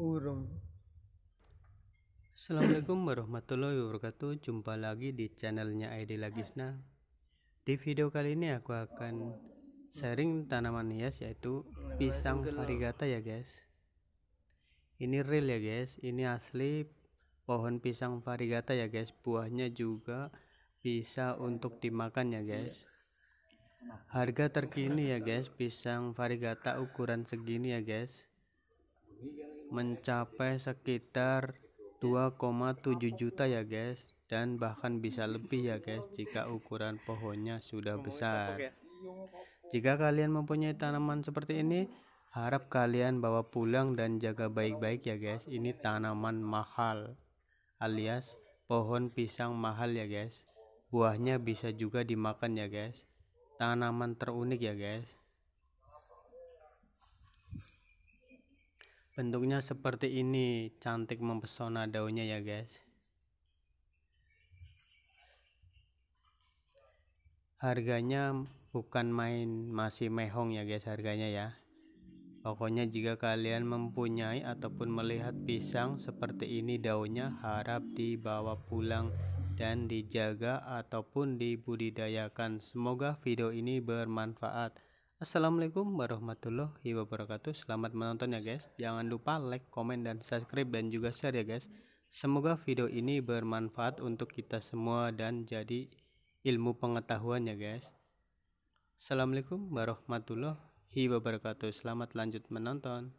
Urung. Assalamualaikum warahmatullahi wabarakatuh. Jumpa lagi di channelnya ID Lagisna. Di video kali ini aku akan sharing tanaman hias yaitu pisang varigata ya guys. Ini real ya guys. Ini asli pohon pisang varigata ya guys. Buahnya juga bisa untuk dimakan ya guys. Harga terkini ya guys pisang varigata ukuran segini ya guys mencapai sekitar 2,7 juta ya guys dan bahkan bisa lebih ya guys jika ukuran pohonnya sudah besar ya. jika kalian mempunyai tanaman seperti ini harap kalian bawa pulang dan jaga baik-baik ya guys ini tanaman mahal alias pohon pisang mahal ya guys buahnya bisa juga dimakan ya guys tanaman terunik ya guys Bentuknya seperti ini, cantik mempesona daunnya ya guys. Harganya bukan main, masih mehong ya guys harganya ya. Pokoknya jika kalian mempunyai ataupun melihat pisang seperti ini daunnya harap dibawa pulang dan dijaga ataupun dibudidayakan. Semoga video ini bermanfaat. Assalamualaikum warahmatullahi wabarakatuh Selamat menonton ya guys Jangan lupa like, komen, dan subscribe dan juga share ya guys Semoga video ini bermanfaat untuk kita semua dan jadi ilmu pengetahuan ya guys Assalamualaikum warahmatullahi wabarakatuh Selamat lanjut menonton